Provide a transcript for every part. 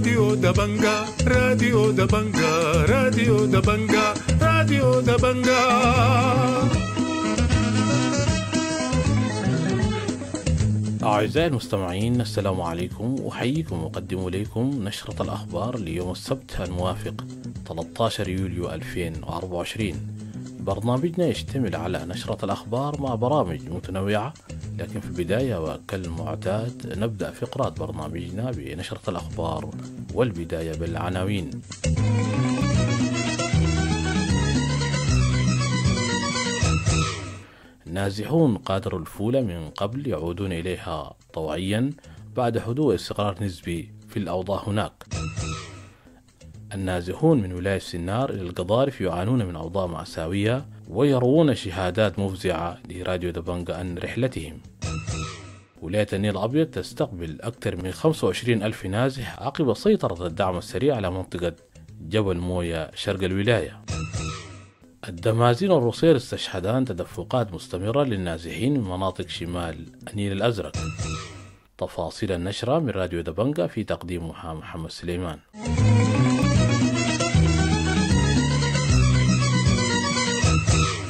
راديو دبنجا راديو دبنجا راديو دبنجا راديو دبنجا أعزائي المستمعين السلام عليكم أحييكم وأقدم إليكم نشرة الأخبار ليوم السبت الموافق 13 يوليو 2024 برنامجنا يشتمل على نشرة الأخبار مع برامج متنوعة لكن في البداية وكالمعتاد نبدأ فقرات برنامجنا بنشرة الأخبار والبداية بالعناوين نازحون قادر الفولة من قبل يعودون إليها طوعيا بعد حدوث استقرار نسبي في الأوضاع هناك النازحون من ولاية سنار إلى القضارف يعانون من أوضاع مأساوية ويروون شهادات مفزعة لراديو دبنجا عن رحلتهم ولاية النيل الأبيض تستقبل أكثر من 25 ألف نازح عقب سيطرة الدعم السريع على منطقة جبل مويا شرق الولاية الدمازين والروسير استشهدان تدفقات مستمرة للنازحين من مناطق شمال النيل الأزرق تفاصيل النشرة من راديو دبنجا في تقديمها محمد سليمان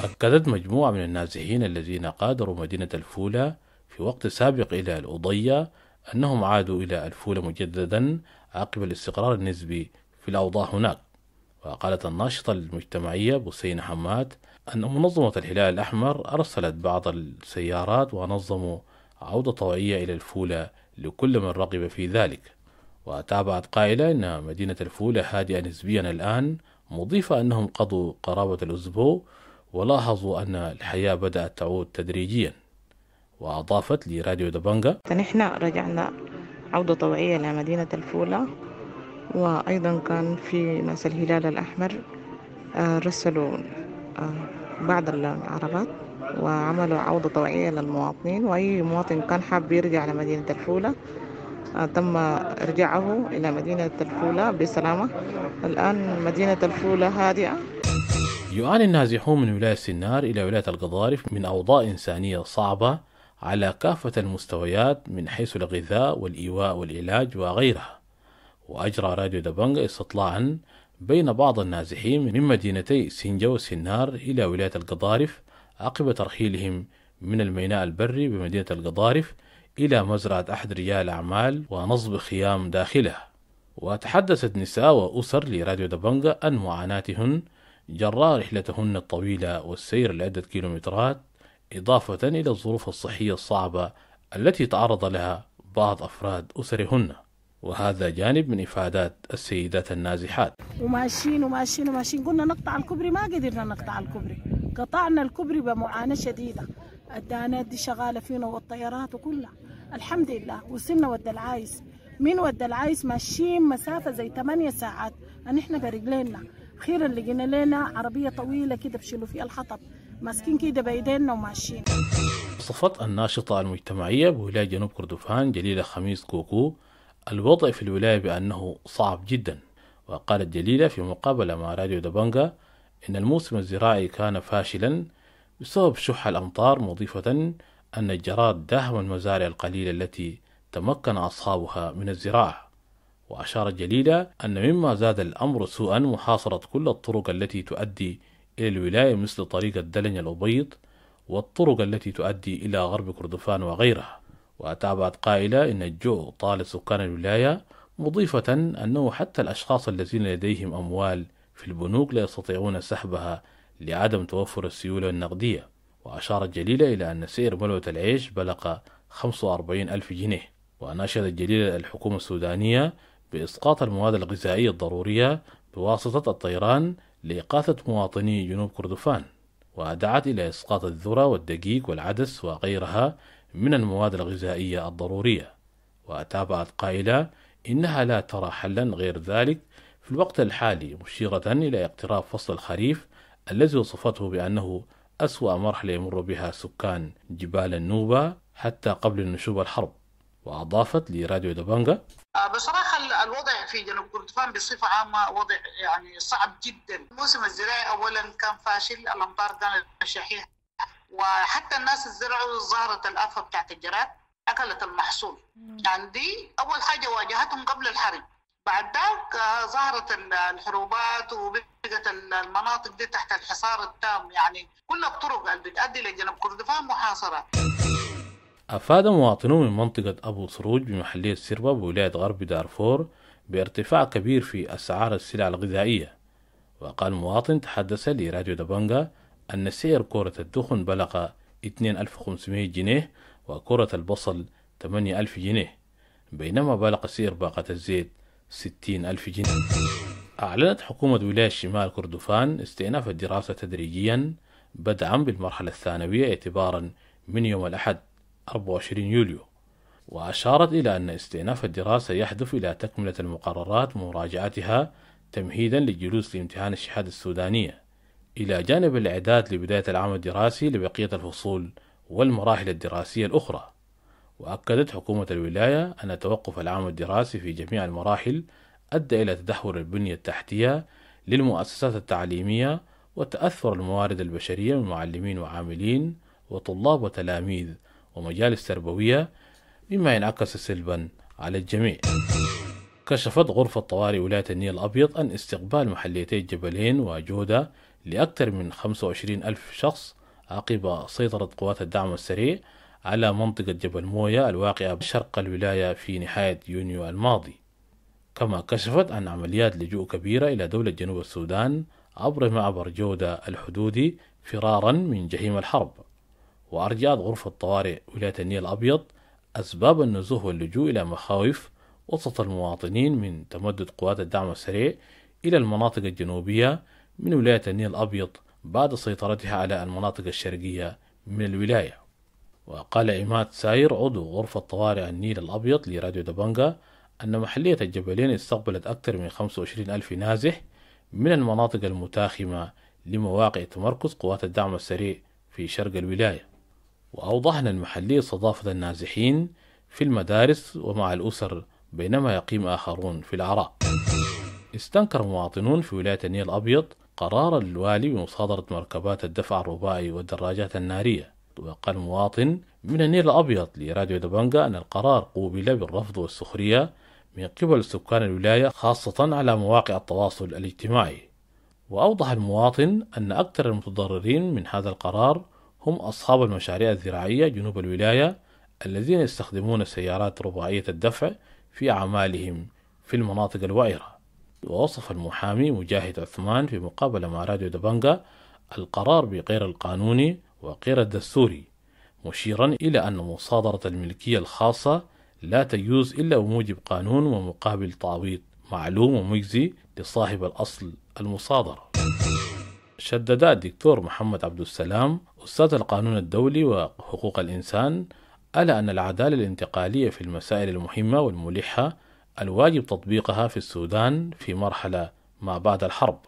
أكدت مجموعة من النازحين الذين غادروا مدينة الفولة في وقت سابق إلى الأضية أنهم عادوا إلى الفولة مجددا عقب الاستقرار النسبي في الأوضاع هناك وقالت الناشطة المجتمعية بوسين حماد أن منظمة الهلال الأحمر أرسلت بعض السيارات ونظموا عودة طوعية إلى الفولة لكل من رغب في ذلك وتابعت قائلة أن مدينة الفولة هادئة نسبيا الآن مضيفة أنهم قضوا قرابة الأسبوع ولاحظوا أن الحياة بدأت تعود تدريجيا وأضافت لراديو دبنجا نحن رجعنا عودة طوعية لمدينة الفولة وأيضا كان في ناس الهلال الأحمر آه، رسلوا آه، بعض العربات وعملوا عودة طوعية للمواطنين وأي مواطن كان حاب يرجع لمدينة الفولة آه، تم إرجاعه إلى مدينة الفولة بسلامة الآن مدينة الفولة هادئة يعاني النازحون من ولاية سنار إلى ولاية القضارف من أوضاع إنسانية صعبة على كافة المستويات من حيث الغذاء والإيواء والعلاج وغيرها وأجرى راديو دبنجة استطلاعا بين بعض النازحين من مدينتي سنجا وسنار إلى ولاية القضارف عقب ترحيلهم من الميناء البري بمدينة القضارف إلى مزرعة أحد رجال أعمال ونصب خيام داخلها وتحدثت نساء وأسر لراديو دبنجة عن معاناتهن جراء رحلتهن الطويلة والسير لعدة كيلومترات إضافة إلى الظروف الصحية الصعبة التي تعرض لها بعض أفراد أسرهن وهذا جانب من إفادات السيدات النازحات وماشيين وماشيين وماشيين قلنا نقطع الكوبري ما قدرنا نقطع الكوبري قطعنا الكوبري بمعاناة شديدة الدانات دي شغالة فينا والطيارات وكلها الحمد لله وصلنا ود العايز من ود العايز ماشيين مسافة زي 8 ساعات نحن برجلينا أخيرا لقينا لنا عربية طويلة كده بشيلوا فيها الحطب ماسكين كده بايدينا وماشيين وصفت الناشطة المجتمعية بولاية جنوب كردفان جليلة خميس كوكو الوضع في الولاية بأنه صعب جدا وقالت جليلة في مقابلة مع راديو دبنجا إن الموسم الزراعي كان فاشلا بسبب شح الأمطار مضيفة أن الجراد داهم المزارع القليلة التي تمكن أصحابها من الزراعة وأشارت جليلة أن مما زاد الأمر سوءا محاصرة كل الطرق التي تؤدي إلى الولاية مثل طريق الدلن الأبيض والطرق التي تؤدي إلى غرب كردفان وغيرها وأتابعت قائلة إن الجوع طال سكان الولاية مضيفة أنه حتى الأشخاص الذين لديهم أموال في البنوك لا يستطيعون سحبها لعدم توفر السيولة النقدية وأشارت جليلة إلى أن سعر ملوة العيش بلغ 45 ألف جنيه وأناشدت جليلة الحكومة السودانية بإسقاط المواد الغذائية الضرورية بواسطة الطيران لإقاثة مواطني جنوب كردفان ودعت إلى إسقاط الذرة والدقيق والعدس وغيرها من المواد الغذائية الضرورية وتابعت قائلة إنها لا ترى حلا غير ذلك في الوقت الحالي مشيرة إلى اقتراب فصل الخريف الذي وصفته بأنه أسوأ مرحلة يمر بها سكان جبال النوبة حتى قبل نشوب الحرب وأضافت لراديو دبانجا آه، بصراحة الوضع في جنوب كردفان بصفة عامة وضع يعني صعب جدا الموسم الزراعي أولا كان فاشل الأمطار كانت شحيحة وحتى الناس الزرعوا ظهرت الآفة بتاعت الجراد أكلت المحصول يعني دي أول حاجة واجهتهم قبل الحرب بعد ذاك ظهرت آه، الحروبات وبقت المناطق دي تحت الحصار التام يعني كل الطرق اللي بتؤدي لجنوب كردفان محاصره أفاد مواطنون من منطقة أبو سروج بمحلية سربة بولاية غرب دارفور بارتفاع كبير في أسعار السلع الغذائية وقال مواطن تحدث لراديو دابانغا أن سعر كرة الدخن بلغ 2500 جنيه وكرة البصل 8000 جنيه بينما بلغ سعر باقة الزيت 60000 جنيه أعلنت حكومة ولاية شمال كردفان استئناف الدراسة تدريجيا بدءا بالمرحلة الثانوية اعتبارا من يوم الأحد 24 يوليو وأشارت إلى أن استئناف الدراسة يحدث إلى تكملة المقررات ومراجعتها تمهيدا للجلوس لامتحان الشهادة السودانية إلى جانب الإعداد لبداية العام الدراسي لبقية الفصول والمراحل الدراسية الأخرى وأكدت حكومة الولاية أن توقف العام الدراسي في جميع المراحل أدى إلى تدهور البنية التحتية للمؤسسات التعليمية وتأثر الموارد البشرية من معلمين وعاملين وطلاب وتلاميذ ومجالس تربوية مما ينعكس سلبا على الجميع كشفت غرفة طوارئ ولاية النيل الأبيض أن استقبال محليتي الجبلين وجودة لأكثر من 25 ألف شخص عقب سيطرة قوات الدعم السريع على منطقة جبل مويا الواقعة بشرق الولاية في نهاية يونيو الماضي كما كشفت عن عمليات لجوء كبيرة إلى دولة جنوب السودان عبر معبر جودة الحدودي فرارا من جحيم الحرب وأرجاد غرفة طوارئ ولاية النيل الأبيض أسباب النزوه واللجوء إلى مخاوف وسط المواطنين من تمدد قوات الدعم السريع إلى المناطق الجنوبية من ولاية النيل الأبيض بعد سيطرتها على المناطق الشرقية من الولاية وقال عماد ساير عضو غرفة طوارئ النيل الأبيض لراديو دبنجا أن محلية الجبلين استقبلت أكثر من 25 ألف نازح من المناطق المتاخمة لمواقع تمركز قوات الدعم السريع في شرق الولاية وأوضحنا المحلي استضافة النازحين في المدارس ومع الأسر بينما يقيم آخرون في العراء استنكر مواطنون في ولاية النيل الأبيض قرار الوالي بمصادرة مركبات الدفع الرباعي والدراجات النارية وقال مواطن من النيل الأبيض لراديو دبنجا أن القرار قوبل بالرفض والسخرية من قبل سكان الولاية خاصة على مواقع التواصل الاجتماعي وأوضح المواطن أن أكثر المتضررين من هذا القرار هم أصحاب المشاريع الزراعية جنوب الولاية الذين يستخدمون سيارات رباعية الدفع في أعمالهم في المناطق الوعرة ووصف المحامي مجاهد عثمان في مقابلة مع راديو دبنجا القرار بغير القانوني وغير الدستوري مشيرا إلى أن مصادرة الملكية الخاصة لا تجوز إلا بموجب قانون ومقابل تعويض معلوم ومجزي لصاحب الأصل المصادرة شدد الدكتور محمد عبد السلام استاذ القانون الدولي وحقوق الإنسان ألا أن العدالة الانتقالية في المسائل المهمة والملحة الواجب تطبيقها في السودان في مرحلة ما بعد الحرب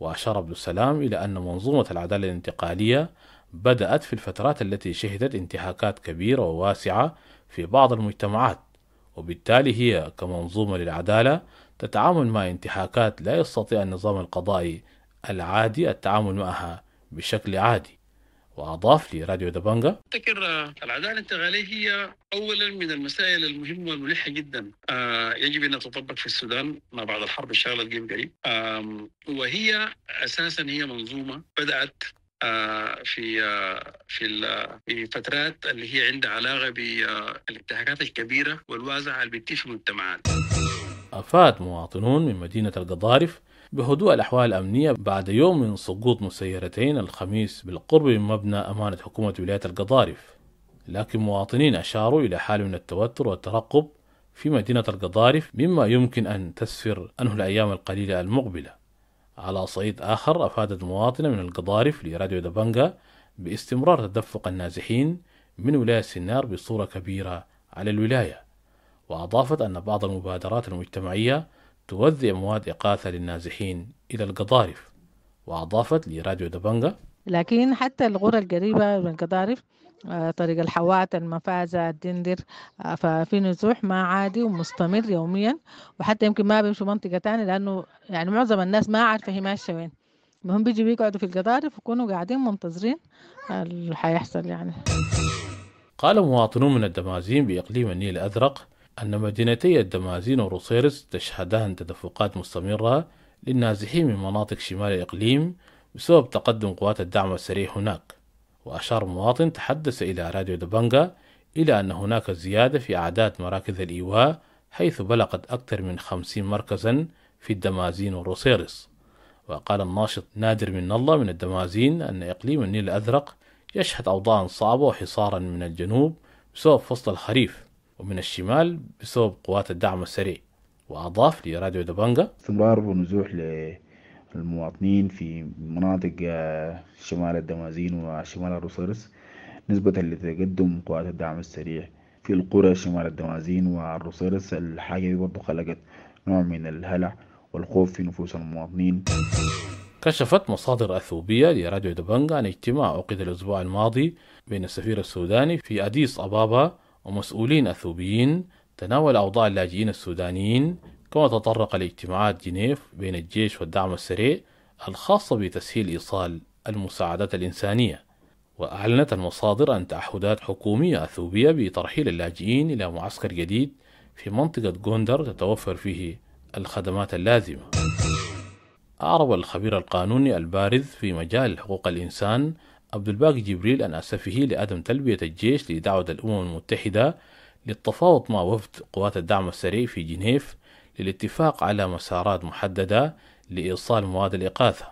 وأشار عبد السلام إلى أن منظومة العدالة الانتقالية بدأت في الفترات التي شهدت انتهاكات كبيرة وواسعة في بعض المجتمعات وبالتالي هي كمنظومة للعدالة تتعامل مع انتهاكات لا يستطيع النظام القضائي العادي التعامل معها بشكل عادي وأضاف لراديو دبانجا أفتكر آه، العدالة الانتقالية هي أولا من المسائل المهمة والملحة جدا آه، يجب أن تطبق في السودان ما بعد الحرب إن شاء الله تجيب قريب وهي أساسا هي منظومة بدأت آه، في في في فترات اللي هي عندها علاقه بالانتهاكات الكبيره والوازعه اللي في المجتمعات. افاد مواطنون من مدينه القضارف بهدوء الأحوال الأمنية بعد يوم من سقوط مسيرتين الخميس بالقرب من مبنى أمانة حكومة ولاية القضارف لكن مواطنين أشاروا إلى حالة من التوتر والترقب في مدينة القضارف مما يمكن أن تسفر أنه الأيام القليلة المقبلة على صعيد آخر أفادت مواطنة من القضارف لراديو دبنجا باستمرار تدفق النازحين من ولاية سنار بصورة كبيرة على الولاية وأضافت أن بعض المبادرات المجتمعية تغذي مواد إقاثة للنازحين إلى القضارف وأضافت لراديو دبنغا لكن حتى القرى القريبة من القضارف آه، طريق الحوات المفازة الدندر آه، ففي نزوح ما عادي ومستمر يوميا وحتى يمكن ما بيمشوا منطقة تانية لأنه يعني معظم الناس ما عارفة هي ماشية وين المهم بيجوا بيقعدوا في القضارف ويكونوا قاعدين منتظرين اللي حيحصل يعني قال مواطنون من الدمازين بإقليم النيل الأزرق أن مدينتي الدمازين وروسيرس تشهدان تدفقات مستمرة للنازحين من مناطق شمال الإقليم بسبب تقدم قوات الدعم السريع هناك وأشار مواطن تحدث إلى راديو دبنغا إلى أن هناك زيادة في أعداد مراكز الإيواء حيث بلغت أكثر من خمسين مركزا في الدمازين وروسيرس وقال الناشط نادر من الله من الدمازين أن إقليم النيل الأزرق يشهد أوضاعا صعبة وحصارا من الجنوب بسبب فصل الخريف ومن الشمال بسبب قوات الدعم السريع وأضاف لراديو دبانجا استمرار ونزوح للمواطنين في مناطق آه، شمال الدمازين وشمال الرصرس نسبة لتقدم قوات الدعم السريع في القرى شمال الدمازين والرصرس الحاجة دي برضه خلقت نوع من الهلع والخوف في نفوس المواطنين كشفت مصادر أثوبية لراديو دبنجا عن اجتماع عقد الأسبوع الماضي بين السفير السوداني في أديس أبابا ومسؤولين أثيوبيين تناول أوضاع اللاجئين السودانيين كما تطرق لاجتماعات جنيف بين الجيش والدعم السريع الخاصة بتسهيل إيصال المساعدات الإنسانية وأعلنت المصادر أن تعهدات حكومية أثوبية بترحيل اللاجئين إلى معسكر جديد في منطقة جوندر تتوفر فيه الخدمات اللازمة أعرب الخبير القانوني البارز في مجال حقوق الإنسان عبد الباقي جبريل عن أسفه لعدم تلبية الجيش لدعوة الأمم المتحدة للتفاوض مع وفد قوات الدعم السريع في جنيف للاتفاق على مسارات محددة لإيصال مواد الإقاثة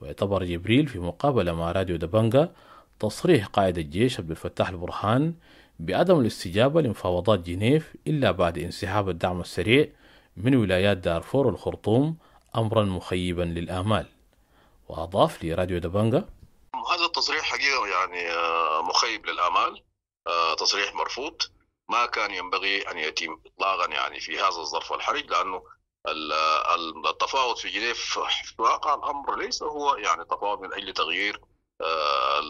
ويعتبر جبريل في مقابلة مع راديو دبنجا تصريح قائد الجيش عبد الفتاح البرهان بعدم الاستجابة لمفاوضات جنيف إلا بعد انسحاب الدعم السريع من ولايات دارفور والخرطوم أمرا مخيبا للآمال وأضاف لراديو دبنجا الحقيقه يعني آه، مخيب للامال آه، تصريح مرفوض ما كان ينبغي ان يتم اطلاقا يعني في هذا الظرف الحرج لانه التفاوض في جنيف في واقع الامر ليس هو يعني تفاوض من اجل تغيير آه،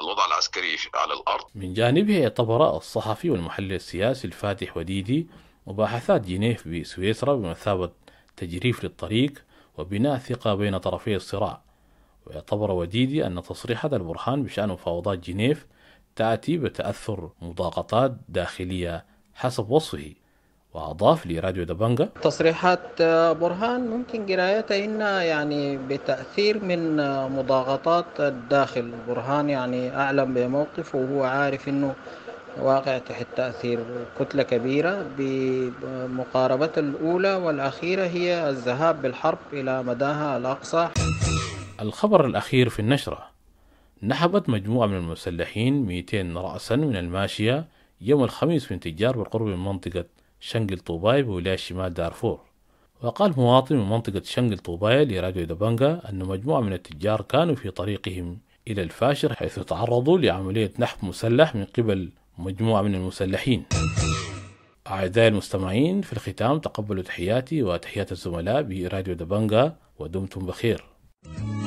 الوضع العسكري على الارض. من جانبه اعتبر الصحفي والمحلل السياسي الفاتح وديدي مباحثات جنيف بسويسرا بمثابه تجريف للطريق وبناء ثقه بين طرفي الصراع واعتبر وديدي أن تصريح هذا البرهان بشأن مفاوضات جنيف تأتي بتأثر مضاغطات داخلية حسب وصفه وأضاف لراديو دبنجا تصريحات برهان ممكن قرايتها إنها يعني بتأثير من مضاغطات الداخل برهان يعني أعلم بموقفه وهو عارف إنه واقع تحت تأثير كتلة كبيرة بمقاربة الأولى والأخيرة هي الذهاب بالحرب إلى مداها الأقصى الخبر الأخير في النشرة نحبت مجموعة من المسلحين 200 رأسا من الماشية يوم الخميس من تجار بالقرب من منطقة شنقل طوباي بولاية شمال دارفور وقال مواطن من منطقة شنقل طوباي لراديو دبنجا أن مجموعة من التجار كانوا في طريقهم إلى الفاشر حيث تعرضوا لعملية نحب مسلح من قبل مجموعة من المسلحين أعزائي المستمعين في الختام تقبلوا تحياتي وتحيات الزملاء براديو دبنجا ودمتم بخير thank you